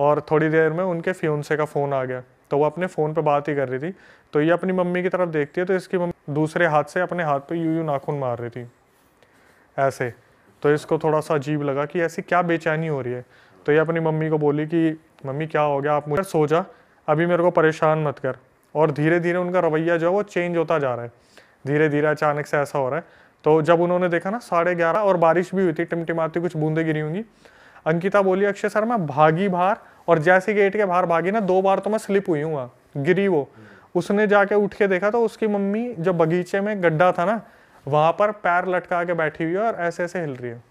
और थोड़ी देर में उनके फ्यूनसे का फ़ोन आ गया तो वो अपने फ़ोन पे बात ही कर रही थी तो ये अपनी मम्मी की तरफ देखती है तो इसकी मम्मी दूसरे हाथ से अपने हाथ पे यू यू नाखून मार रही थी ऐसे तो इसको थोड़ा सा अजीब लगा कि ऐसी क्या बेचैनी हो रही है तो ये अपनी मम्मी को बोली कि मम्मी क्या हो गया आप मुझे सो जा अभी मेरे को परेशान मत कर और धीरे धीरे उनका रवैया जो है वो चेंज होता जा रहा है धीरे धीरे अचानक से ऐसा हो रहा है तो जब उन्होंने देखा ना साढ़े ग्यारह और बारिश भी हुई थी टिमटिमाती कुछ बूंदे गिरी होंगी अंकिता बोली अक्षय सर मैं भागी बाहर और जैसे गेट के बाहर भागी ना दो बार तो मैं स्लिप हुई हूँ गिरी वो उसने जाके उठ के देखा तो उसकी मम्मी जो बगीचे में गड्ढा था ना वहां पर पैर लटका के बैठी हुई है और ऐसे ऐसे हिल रही है